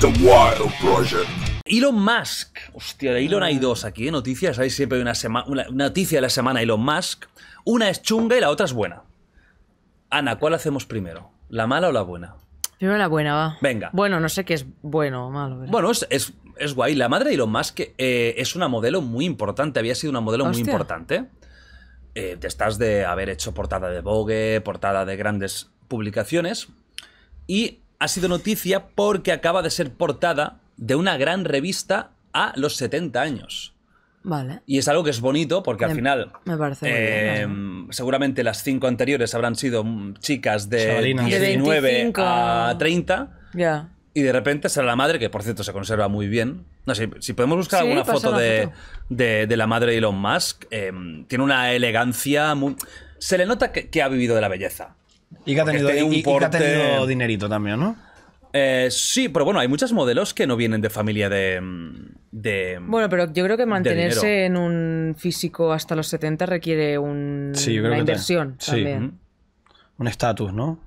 The Wild Project. Elon Musk. Hostia, de Elon hay ah. dos aquí, ¿eh? Noticias. Hay siempre una, noticia de la semana Elon Musk. Una es chunga y la otra es buena. Ana, ¿cuál hacemos primero? ¿La mala o la buena? Primero la buena, va. Venga. Bueno, no sé qué es bueno o malo. Bueno, es, es, guay. La madre de Elon Musk eh, es una modelo muy importante. Había sido una modelo muy importante. Eh, te estás de haber hecho portada de Vogue, portada de grandes publicaciones. Y ha sido noticia porque acaba de ser portada de una gran revista a los 70 años. Vale. Y es algo que es bonito porque al final. Eh, seguramente las cinco anteriores habrán sido mm, chicas de 19 a 30. Ya. Y de repente será la madre, que por cierto se conserva muy bien. No sé, si, podemos buscar alguna foto de, la madre de Elon Musk, eh, tiene una elegancia Se le nota que ha vivido de la belleza. Y que ha tenido, porte... dinerito también, ¿no? Eh, sí, pero bueno, hay muchos modelos que no vienen de familia de. bueno, pero yo creo que mantenerse en un físico hasta los 70 requiere una inversión también. Un estatus, ¿no?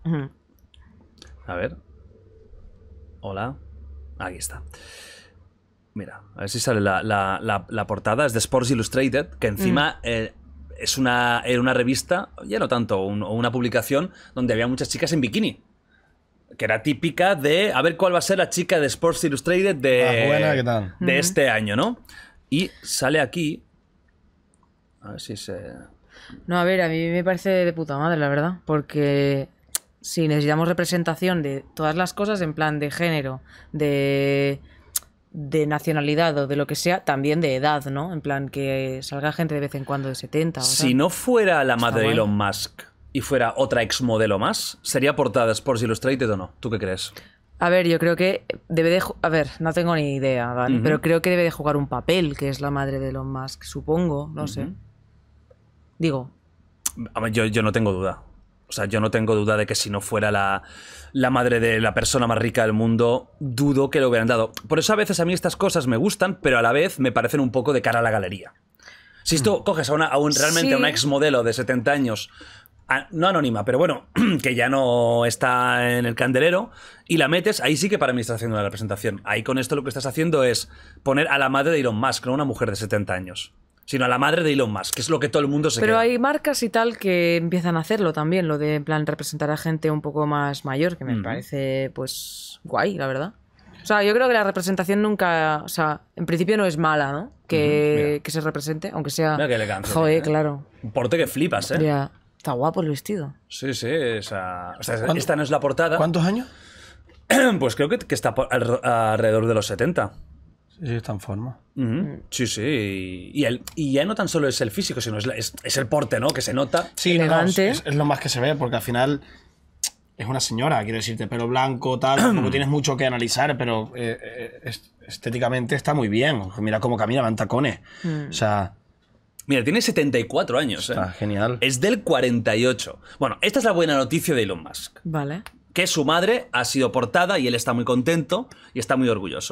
A ver. Hola. Aquí está. Mira, a ver si sale la, portada. Es de Sports Illustrated, que encima mm. eh, es una, era una revista, ya no tanto, o una publicación donde había muchas chicas en bikini. Que era típica de a ver cuál va a ser la chica de Sports Illustrated de, de este año, ¿no? Y sale aquí. A ver si se. No, a ver, a mí me parece de puta madre, la verdad. Porque si necesitamos representación de todas las cosas, en plan de género, de de nacionalidad o de lo que sea, también de edad, ¿no? En plan, que salga gente de vez en cuando de 70. O si no fuera la madre de Elon Musk y fuera otra exmodelo más, sería portada por si Illustrated o no. ¿Tú qué crees? A ver, yo creo que debe de... A ver, no tengo ni idea, ¿vale? Pero creo que debe de jugar un papel, que es la madre de Elon Musk, supongo, no sé. Digo. yo no tengo duda. O sea, yo no tengo duda de que si no fuera la, madre de la persona más rica del mundo, dudo que lo hubieran dado. Por eso a veces a mí estas cosas me gustan, pero a la vez me parecen un poco de cara a la galería. Si tú mm. coges a, una, un, realmente una ex modelo de 70 años, no anónima, pero bueno, que ya no está en el candelero, y la metes, ahí sí que para mí estás haciendo una representación. Ahí con esto lo que estás haciendo es poner a la madre de Elon Musk, no una mujer de 70 años sino a la madre de Elon Musk, que es lo que todo el mundo se Pero hay marcas y tal que empiezan a hacerlo también, lo de en plan representar a gente un poco más mayor, que me parece pues guay, la verdad. O sea, yo creo que la representación nunca, o sea, en principio no es mala, ¿no? Que, se represente, aunque sea... Mira que le ¿eh? claro. Un porte que flipas, ¿eh? Ya. Está guapo el vestido. Sí, sí, o sea, esta no es la portada. ¿Cuántos años? Pues creo que, está alrededor de los 70. Sí, está en forma. Mm. Sí, sí. Y, y ya no tan solo es el físico, sino es, el porte, ¿no? Que se nota. Sí, es, lo más que se ve, porque al final es una señora, quiero decirte, pelo blanco, tal. no tienes mucho que analizar, pero eh, eh, estéticamente está muy bien. Mira cómo camina, van tacones. Mm. O sea. Mira, tiene 74 años. ¿eh? Está genial. Es del 48. Bueno, esta es la buena noticia de Elon Musk. Vale. Que su madre ha sido portada y él está muy contento y está muy orgulloso.